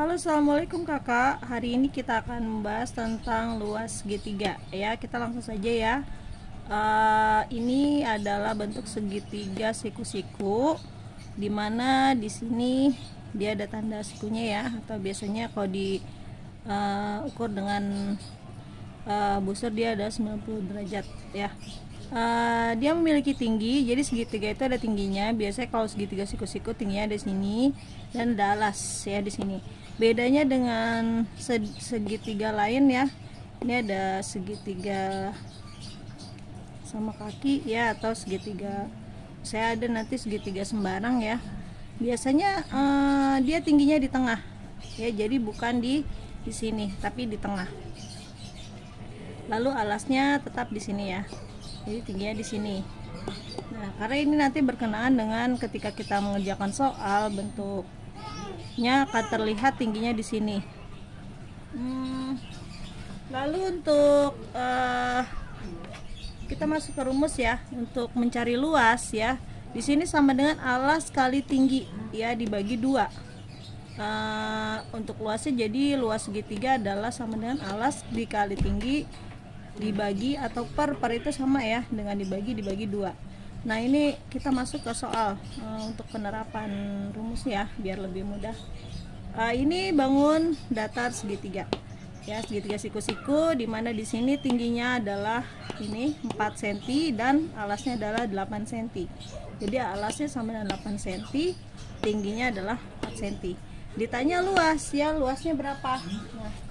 Halo Assalamualaikum kakak Hari ini kita akan membahas tentang luas segitiga ya Kita langsung saja ya uh, Ini adalah bentuk segitiga siku-siku Dimana di sini dia ada tanda sikunya ya Atau biasanya kalau diukur eh, uh, dengan uh, busur dia ada 90 derajat ya uh, dia memiliki tinggi jadi segitiga itu ada tingginya biasanya kalau segitiga siku-siku tingginya ada di sini dan ada alas ya di sini bedanya dengan segitiga lain ya ini ada segitiga sama kaki ya atau segitiga saya ada nanti segitiga sembarang ya biasanya uh, dia tingginya di tengah ya jadi bukan di di sini tapi di tengah lalu alasnya tetap di sini ya jadi tingginya di sini nah karena ini nanti berkenaan dengan ketika kita mengerjakan soal bentuknya akan terlihat tingginya di sini hmm, lalu untuk uh, kita masuk ke rumus ya untuk mencari luas ya di sini sama dengan alas kali tinggi ya dibagi dua uh, untuk luasnya jadi luas segitiga adalah sama dengan alas dikali tinggi dibagi atau per per itu sama ya dengan dibagi dibagi dua nah ini kita masuk ke soal uh, untuk penerapan rumus ya biar lebih mudah uh, ini bangun datar segitiga ya segitiga siku-siku dimana di sini tingginya adalah ini 4 cm dan alasnya adalah 8 cm jadi alasnya sama dengan 8 cm tingginya adalah 4 cm ditanya luas ya luasnya berapa nah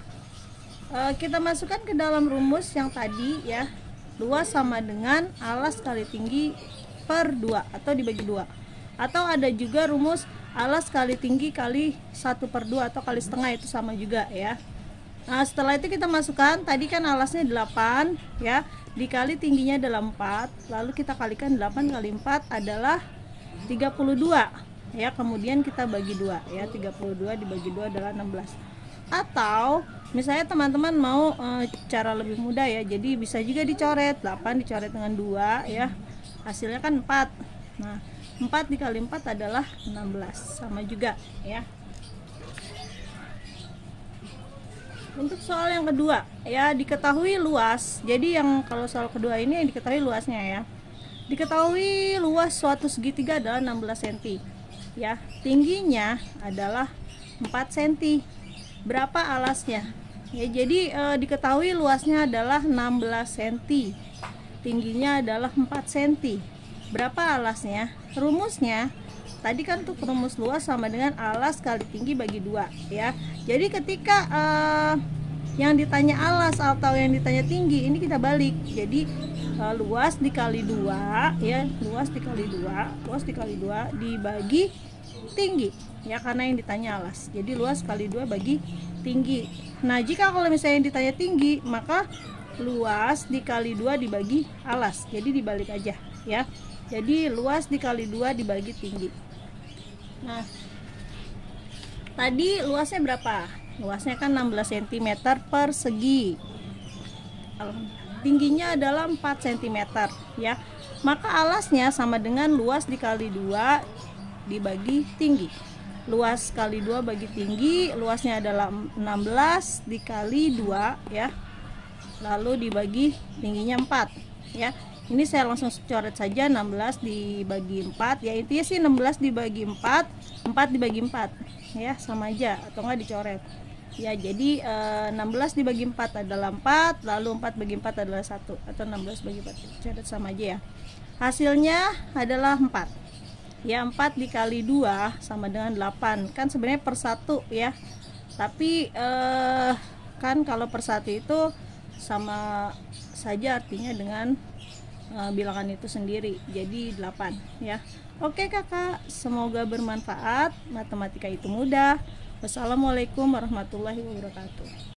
Eh, kita masukkan ke dalam rumus yang tadi ya luas sama dengan alas kali tinggi per 2 atau dibagi 2 atau ada juga rumus alas kali tinggi kali 1 per 2 atau kali setengah itu sama juga ya Nah setelah itu kita masukkan tadi kan alasnya 8 ya dikali tingginya adalah 4 lalu kita kalikan 8 kali 4 adalah 32 ya kemudian kita bagi 2 ya 32 dibagi 2 adalah 16 atau misalnya teman-teman mau e, cara lebih mudah ya jadi bisa juga dicoret 8 dicoret dengan 2 ya hasilnya kan 4 nah 4 dikali 4 adalah 16 sama juga ya untuk soal yang kedua ya diketahui luas jadi yang kalau soal kedua ini yang diketahui luasnya ya diketahui luas suatu segitiga adalah 16 cm ya tingginya adalah 4 cm berapa alasnya ya jadi e, diketahui luasnya adalah 16 cm tingginya adalah 4 cm berapa alasnya rumusnya tadi kan tuh rumus luas sama dengan alas kali tinggi bagi dua ya jadi ketika e, yang ditanya alas atau yang ditanya tinggi ini kita balik jadi e, luas dikali dua ya luas dikali dua luas dikali dua dibagi tinggi ya karena yang ditanya alas jadi luas kali dua bagi tinggi nah jika kalau misalnya yang ditanya tinggi maka luas dikali dua dibagi alas jadi dibalik aja ya jadi luas dikali dua dibagi tinggi nah tadi luasnya berapa luasnya kan 16 cm persegi tingginya adalah 4 cm ya maka alasnya sama dengan luas dikali dua dibagi tinggi luas kali dua bagi tinggi luasnya adalah 16 dikali dua ya lalu dibagi tingginya 4 ya ini saya langsung coret saja 16 dibagi 4 ya intinya sih 16 dibagi 4 4 dibagi 4 ya sama aja atau enggak dicoret ya jadi e, eh, 16 dibagi 4 adalah 4 lalu 4 bagi 4 adalah 1 atau 16 bagi 4 coret sama aja ya hasilnya adalah 4 ya 4 dikali 2 sama dengan 8 kan sebenarnya per satu ya tapi eh, kan kalau per satu itu sama saja artinya dengan eh, bilangan itu sendiri jadi 8 ya Oke kakak semoga bermanfaat matematika itu mudah Wassalamualaikum warahmatullahi wabarakatuh